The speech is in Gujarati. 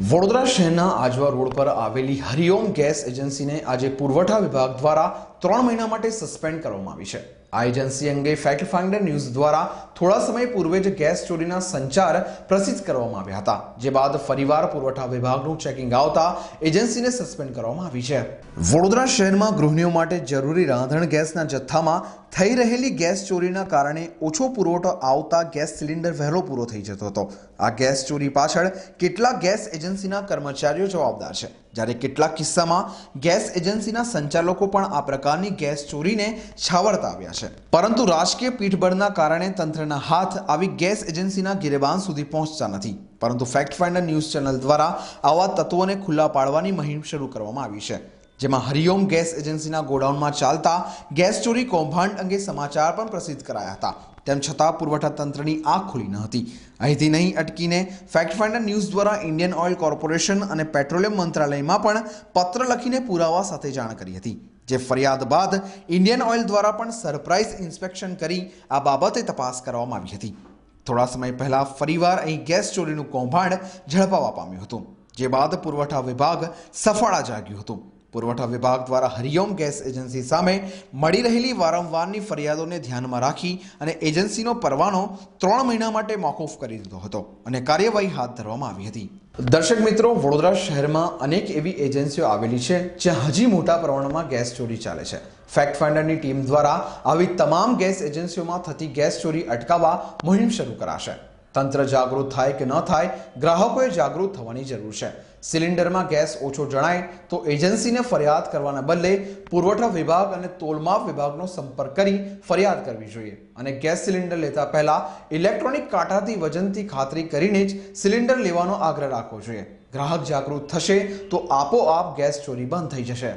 વડોદરા શહેરના આજવા રોડ પર આવેલી હરિઓમ ગેસ એજન્સીને આજે પુરવઠા વિભાગ દ્વારા ત્રણ મહિના માટે સસ્પેન્ડ કરવામાં આવી છે આ એજન્સી અંગે ફેક્ટ ફાઇન્ડર ન્યૂઝ દ્વારા થોડા સમય પૂર્વે જ ગેસ ચોરીના સંચાર પ્રસિદ્ધ કરવામાં આવ્યા હતા જે બાદ ફરીવાર પુરવઠા વિભાગનું ચેકિંગ આવતા એજન્સીને સસ્પેન્ડ કરવામાં આવી છે વડોદરા શહેરમાં ગૃહિણીઓ માટે જરૂરી રાંધણ ગેસના જથ્થામાં થઈ રહેલી ગેસ ચોરીના કારણે ઓછો પુરવઠો આવતા ગેસ સિલિન્ડર વહેલો પૂરો થઈ જતો હતો આ ગેસ ચોરી પાછળ કેટલા ગેસ એજન્સીના કર્મચારીઓ જવાબદાર છે જ્યારે કેટલાક કિસ્સામાં ગેસ એજન્સીના સંચાલકો પણ આ પ્રકારની ગેસ ચોરીને છાવરતા આવ્યા છે છે પરંતુ રાજકીય પીઠબળના કારણે તંત્રના હાથ આવી ગેસ એજન્સીના ગિરેબાન સુધી પહોંચતા નથી પરંતુ ફેક્ટ ફાઇન્ડર ન્યૂઝ ચેનલ દ્વારા આવા તત્વોને ખુલ્લા પાડવાની મહિમ શરૂ કરવામાં આવી છે જેમાં હરિઓમ ગેસ એજન્સીના ગોડાઉનમાં ચાલતા ગેસ ચોરી કૌભાંડ અંગે સમાચાર પણ પ્રસિદ્ધ કરાયા હતા તેમ છતાં પુરવઠા તંત્રની આંખ ખુલી ન હતી અહીંથી નહીં અટકીને ફેક્ટ ફાઇન્ડર ન્યૂઝ દ્વારા ઇન્ડિયન ઓઇલ કોર્પોરેશન અને પેટ્રોલિયમ મંત્રાલયમાં પણ પત્ર લખીને પુરાવા સાથે જાણ કરી હતી જે ફરિયાદ બાદ ઇન્ડિયન ઓઇલ દ્વારા પણ સરપ્રાઇઝ ઇન્સ્પેક્શન કરી આ બાબતે તપાસ કરવામાં આવી હતી થોડા સમય પહેલાં ફરીવાર અહીં ગેસ ચોરીનું કૌભાંડ ઝડપાવા પામ્યું હતું જે બાદ પુરવઠા વિભાગ સફળા જાગ્યું હતું પુરવઠા વિભાગ દ્વારા હરિઓમ ગેસ એજન્સી સામે મળી રહેલી વારંવારની ફરિયાદોને ધ્યાનમાં રાખી અને એજન્સીનો પરવાનો ત્રણ મહિના માટે મોકૂફ કરી દીધો હતો અને કાર્યવાહી હાથ ધરવામાં આવી હતી દર્શક મિત્રો વડોદરા શહેરમાં અનેક એવી એજન્સીઓ આવેલી છે જ્યાં હજી મોટા પ્રમાણમાં ગેસ ચોરી ચાલે છે ફેક્ટ ફાઇન્ડરની ટીમ દ્વારા આવી તમામ ગેસ એજન્સીઓમાં થતી ગેસ ચોરી અટકાવવા મુહિમ શરૂ કરાશે તંત્ર જાગૃત થાય કે ન થાય ગ્રાહકોએ જાગૃત થવાની જરૂર છે સિલિન્ડરમાં ગેસ ઓછો જણાય તો એજન્સીને ફરિયાદ કરવાના બદલે પુરવઠા વિભાગ અને તોલમાપ વિભાગનો સંપર્ક કરી ફરિયાદ કરવી જોઈએ અને ગેસ સિલિન્ડર લેતા પહેલા ઇલેક્ટ્રોનિક કાંટાથી વજનથી ખાતરી કરીને જ સિલિન્ડર લેવાનો આગ્રહ રાખવો જોઈએ ગ્રાહક જાગૃત થશે તો આપોઆપ ગેસ ચોરી બંધ થઈ જશે